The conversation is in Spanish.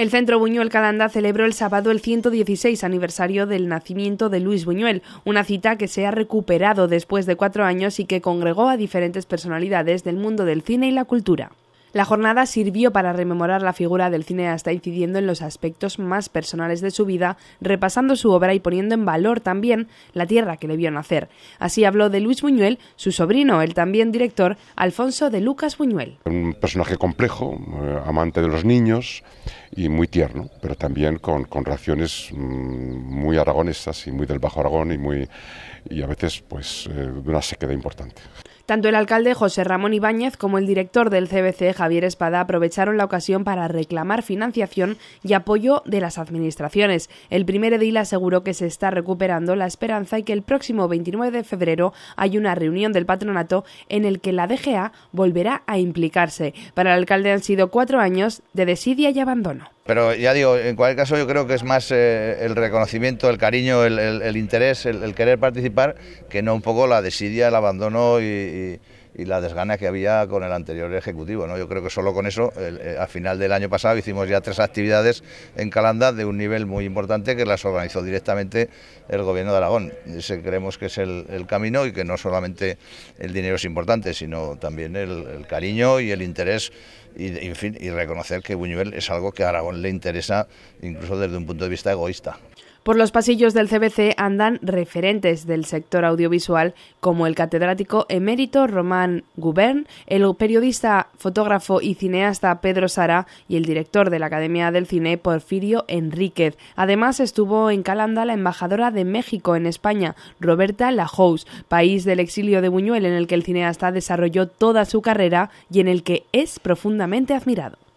El Centro Buñuel Calanda celebró el sábado el 116 aniversario del nacimiento de Luis Buñuel, una cita que se ha recuperado después de cuatro años y que congregó a diferentes personalidades del mundo del cine y la cultura. La jornada sirvió para rememorar la figura del cineasta incidiendo en los aspectos más personales de su vida, repasando su obra y poniendo en valor también la tierra que le vio nacer. Así habló de Luis Buñuel, su sobrino, el también director Alfonso de Lucas Buñuel. Un personaje complejo, eh, amante de los niños y muy tierno, pero también con, con raciones mm, muy aragonesas y muy del Bajo Aragón y, muy, y a veces pues, eh, de una sequedad importante. Tanto el alcalde José Ramón Ibáñez como el director del CBC Javier Espada aprovecharon la ocasión para reclamar financiación y apoyo de las administraciones. El primer edil aseguró que se está recuperando la esperanza y que el próximo 29 de febrero hay una reunión del patronato en el que la DGA volverá a implicarse. Para el alcalde han sido cuatro años de desidia y abandono. Pero ya digo, en cualquier caso yo creo que es más eh, el reconocimiento, el cariño, el, interés, el, querer participar, que no un poco la desidia, el abandono y y la desgana que había con el anterior ejecutivo. ¿no? Yo creo que solo con eso, eh, al final del año pasado hicimos ya tres actividades en Calanda de un nivel muy importante que las organizó directamente el Gobierno de Aragón. Ese creemos que es el, camino y que no solamente el dinero es importante, sino también el, cariño y el interés y reconocer que Buñuel es algo que a Aragón le interesa incluso desde un punto de vista egoísta. Por los pasillos del CBC andan referentes del sector audiovisual como el catedrático emérito Román Gubern, el periodista, fotógrafo y cineasta Pedro Sara y el director de la Academia del Cine Porfirio Enríquez. Además estuvo en Calanda la embajadora de México en España, Roberta Lajous, país del exilio de Buñuel en el que el cineasta desarrolló toda su carrera y en el que es profundamente admirado.